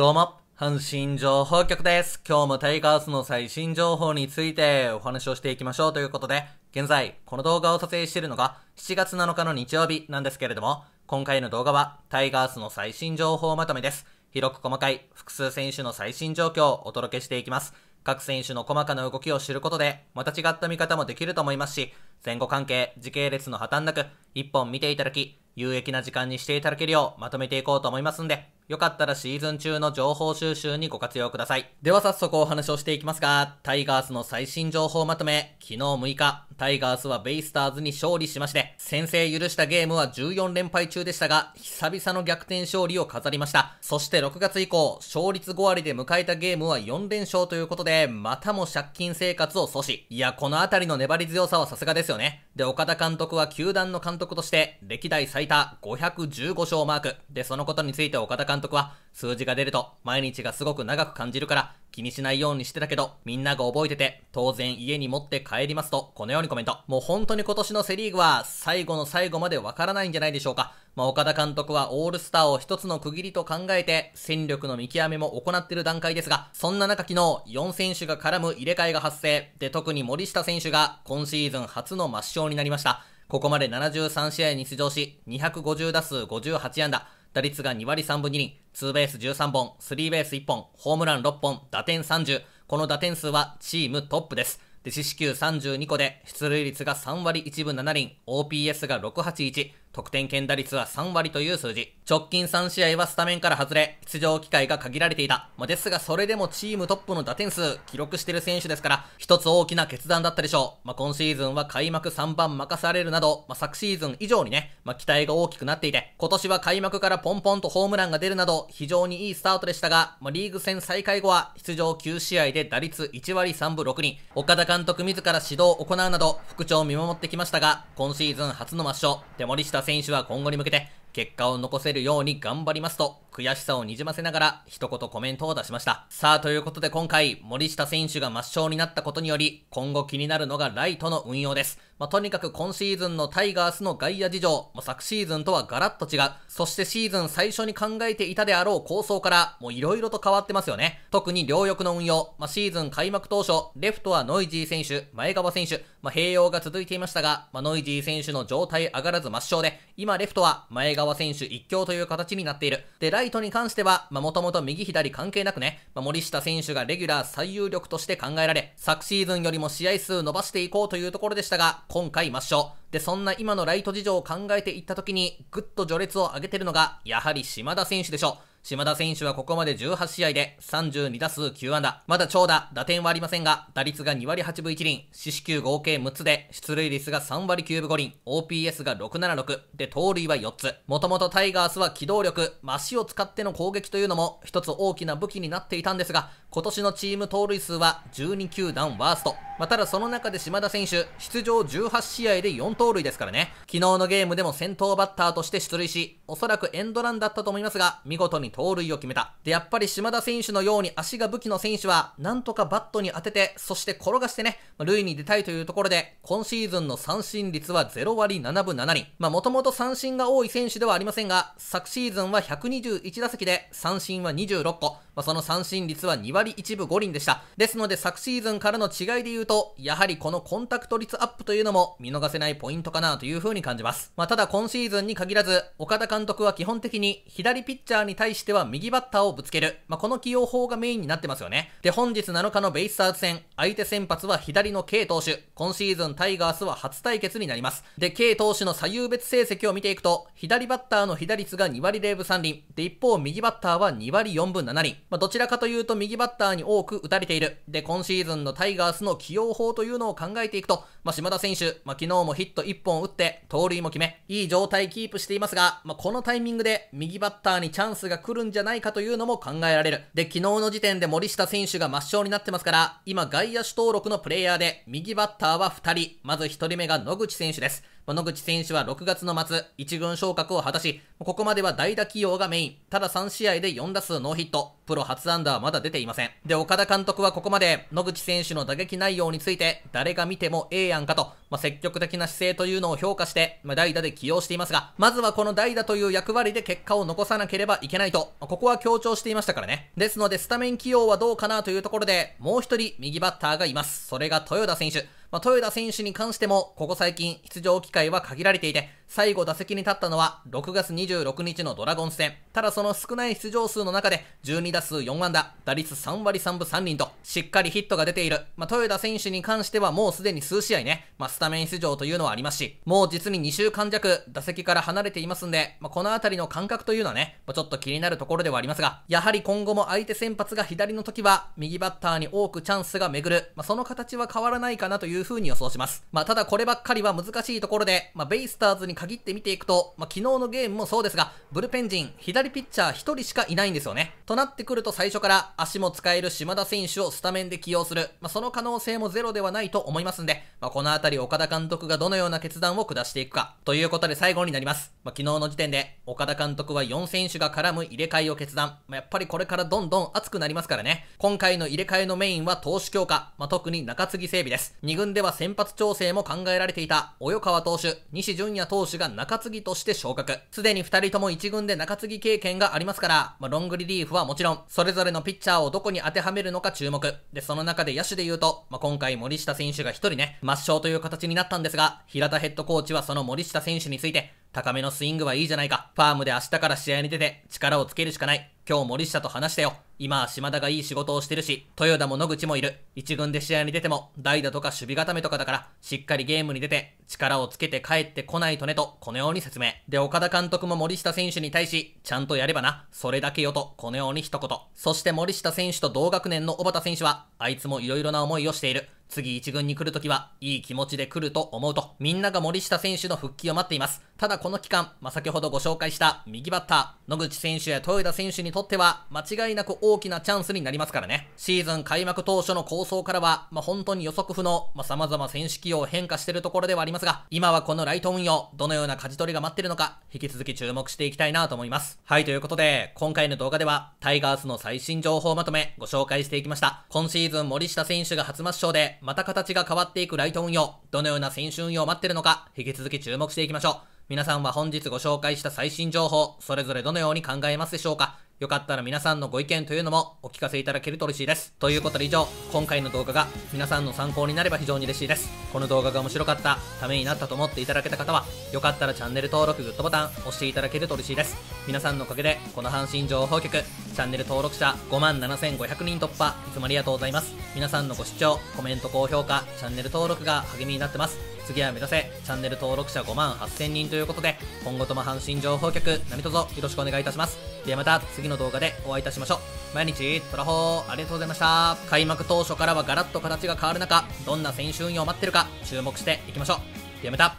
どうも、阪神情報局です。今日もタイガースの最新情報についてお話をしていきましょうということで、現在、この動画を撮影しているのが7月7日の日曜日なんですけれども、今回の動画はタイガースの最新情報まとめです。広く細かい複数選手の最新状況をお届けしていきます。各選手の細かな動きを知ることで、また違った見方もできると思いますし、前後関係、時系列の破綻なく、一本見ていただき、有益な時間にしていただけるようまとめていこうと思いますんで、よかったらシーズン中の情報収集にご活用ください。では早速お話をしていきますが、タイガースの最新情報まとめ、昨日6日、タイガースはベイスターズに勝利しまして、先制許したゲームは14連敗中でしたが、久々の逆転勝利を飾りました。そして6月以降、勝率5割で迎えたゲームは4連勝ということで、またも借金生活を阻止。いや、このあたりの粘り強さはさすがですよね。で、岡田監督は球団の監督として、歴代最多515勝をマーク。で、そのことについて岡田監督は、数字が出ると毎日がすごく長く感じるから気にしないようにしてたけど、みんなが覚えてて、当然家に持って帰りますと、このようにコメント。もう本当に今年のセリーグは最後の最後までわからないんじゃないでしょうか。まあ、岡田監督はオールスターを一つの区切りと考えて、戦力の見極めも行っている段階ですが、そんな中昨日、4選手が絡む入れ替えが発生。で、特に森下選手が今シーズン初の抹消になりました。ここまで73試合に出場し、250打数58安打。打率が2割3分2厘、ツーベース13本、スリーベース1本、ホームラン6本、打点30。この打点数はチームトップです。で、四死球32個で、出塁率が3割1分7厘、OPS が681、得点圏打率は3割という数字。直近3試合はスタメンから外れ、出場機会が限られていた。まあ、ですが、それでもチームトップの打点数、記録してる選手ですから、一つ大きな決断だったでしょう。まあ、今シーズンは開幕3番任されるなど、まあ、昨シーズン以上にね、ま期待が大きくなっていて、今年は開幕からポンポンとホームランが出るなど、非常にいいスタートでしたが、まリーグ戦再開後は、出場9試合で打率1割3分6人。岡田監督自ら指導を行うなど、副長を見守ってきましたが、今シーズン初の抹消、デモリ田選手は今後に向けて結果を残せるように頑張りますと悔しさをにじませながら一言コメントを出しました。さあということで今回森下選手が抹消になったことにより今後気になるのがライトの運用です。まあ、とにかく今シーズンのタイガースの外野事情、もう昨シーズンとはガラッと違う。そしてシーズン最初に考えていたであろう構想から、もう色々と変わってますよね。特に両翼の運用、まあ、シーズン開幕当初、レフトはノイジー選手、前川選手、まあ、併用が続いていましたが、まあ、ノイジー選手の状態上がらず抹消で、今レフトは前川選手一強という形になっている。で、ライトに関しては、まもともと右左関係なくね、まあ、森下選手がレギュラー最有力として考えられ、昨シーズンよりも試合数伸ばしていこうというところでしたが、今回抹消。で、そんな今のライト事情を考えていった時に、ぐっと序列を上げてるのが、やはり島田選手でしょう。島田選手はここまで18試合で32打数9安打。まだ長打、打点はありませんが、打率が2割8分1厘、四死球合計6つで、出塁率が3割9分5厘、OPS が676、で、盗塁は4つ。もともとタイガースは機動力、マシを使っての攻撃というのも、一つ大きな武器になっていたんですが、今年のチーム盗塁数は12球団ワースト。まあ、ただその中で島田選手、出場18試合で4盗塁ですからね。昨日のゲームでも先頭バッターとして出塁し、おそらくエンドランだったと思いますが、見事に盗塁を決めた。で、やっぱり島田選手のように足が武器の選手は、なんとかバットに当てて、そして転がしてね、まあ、塁に出たいというところで、今シーズンの三振率は0割7分7厘。まもともと三振が多い選手ではありませんが、昨シーズンは121打席で、三振は26個。まあ、その三振率は2割1分5厘でした。ですので、昨シーズンからの違いで言うと、と、やはりこのコンタクト率アップというのも見逃せないポイントかなというふうに感じます。まあ、ただ今シーズンに限らず、岡田監督は基本的に左ピッチャーに対しては右バッターをぶつける。まあ、この起用法がメインになってますよね。で、本日7日のベイスターズ戦、相手先発は左の K 投手。今シーズンタイガースは初対決になります。で、K 投手の左右別成績を見ていくと、左バッターの左率が2割0分3厘。で、一方、右バッターは2割4分7輪。まあ、どちらかというと右バッターに多く打たれている。で、今シーズンのタイガースの起用療法というのを考えていくと、まあ、島田選手、まあ、昨日もヒット1本打って、盗塁も決め、いい状態キープしていますが、まあ、このタイミングで右バッターにチャンスが来るんじゃないかというのも考えられる。で、昨日の時点で森下選手が抹消になってますから、今外野手登録のプレイヤーで、右バッターは2人、まず1人目が野口選手です。野口選手は6月の末、1軍昇格を果たし、ここまでは代打起用がメイン。ただ3試合で4打数ノーヒット。プロ初安打はまだ出ていません。で、岡田監督はここまで、野口選手の打撃内容について、誰が見てもええやんかと、まあ、積極的な姿勢というのを評価して、まあ、代打で起用していますが、まずはこの代打という役割で結果を残さなければいけないと、まあ、ここは強調していましたからね。ですので、スタメン起用はどうかなというところで、もう一人右バッターがいます。それが豊田選手。まあ、豊田選手に関しても、ここ最近出場機会は限られていて、最後打席に立ったのは6月26日のドラゴンズ戦。ただその少ない出場数の中で12打数4安打、打率3割3分3厘としっかりヒットが出ている。まあ、豊田選手に関してはもうすでに数試合ね、まあ、スタメン出場というのはありますし、もう実に2週間弱打席から離れていますんで、まあ、このあたりの感覚というのはね、まあ、ちょっと気になるところではありますが、やはり今後も相手先発が左の時は右バッターに多くチャンスが巡る、まあ、その形は変わらないかなというふうに予想します。まあ、ただこればっかりは難しいところで、まあ、ベイスターズに限って見ていくと、まあ、昨日のゲームもそうですが、ブルペン陣、左ピッチャー1人しかいないんですよね。となってくると最初から足も使える島田選手をスタメンで起用する、まあ、その可能性もゼロではないと思いますんで、まあ、このあたり岡田監督がどのような決断を下していくか、ということで最後になります。まあ、昨日の時点で、岡田監督は4選手が絡む入れ替えを決断。まあ、やっぱりこれからどんどん熱くなりますからね。今回の入れ替えのメインは投手強化、まあ、特に中継ぎ整備です。2軍では先発調整も考えられていた、及川投手、西純也投手手が中継ぎとして昇格。すでに2人とも1軍で中継ぎ経験がありますから、まあ、ロングリリーフはもちろん、それぞれのピッチャーをどこに当てはめるのか注目。で、その中で野手で言うと、まあ、今回森下選手が1人ね、抹消という形になったんですが、平田ヘッドコーチはその森下選手について、高めのスイングはいいじゃないか。ファームで明日から試合に出て力をつけるしかない。今日森下と話したよ。今は島田がいい仕事をしてるし、豊田も野口もいる。一軍で試合に出ても、代打とか守備固めとかだから、しっかりゲームに出て、力をつけて帰ってこないとねと、このように説明。で、岡田監督も森下選手に対し、ちゃんとやればな、それだけよと、このように一言。そして森下選手と同学年の小畑選手は、あいつも色々な思いをしている。次一軍に来るときは、いい気持ちで来ると思うと、みんなが森下選手の復帰を待っています。ただこの期間、まあ、先ほどご紹介した右バッター、野口選手や豊田選手にとっては、間違いなく大きなチャンスになりますからね。シーズン開幕当初の構想からは、まあ、本当に予測不能、まあ、様々選手起用変化してるところではありますが、今はこのライト運用、どのような舵取りが待ってるのか、引き続き注目していきたいなと思います。はい、ということで、今回の動画では、タイガースの最新情報をまとめ、ご紹介していきました。今シーズン森下選手が初抹消で、また形が変わっていくライト運用、どのような選手運用を待ってるのか、引き続き注目していきましょう。皆さんは本日ご紹介した最新情報、それぞれどのように考えますでしょうかよかったら皆さんのご意見というのもお聞かせいただけると嬉しいです。ということで以上、今回の動画が皆さんの参考になれば非常に嬉しいです。この動画が面白かった、ためになったと思っていただけた方は、よかったらチャンネル登録、グッドボタン押していただけると嬉しいです。皆さんのおかげで、この阪神情報局、チャンネル登録者5万7500人突破、いつもありがとうございます。皆さんのご視聴、コメント、高評価、チャンネル登録が励みになってます。次は目指せ、チャンネル登録者5万8000人ということで、今後とも阪神情報局、何卒よろしくお願いいたします。ではまた次の動画でお会いいたしましょう。毎日、トラホー、ありがとうございました。開幕当初からはガラッと形が変わる中、どんな選手運用を待ってるか、注目していきましょう。ではまた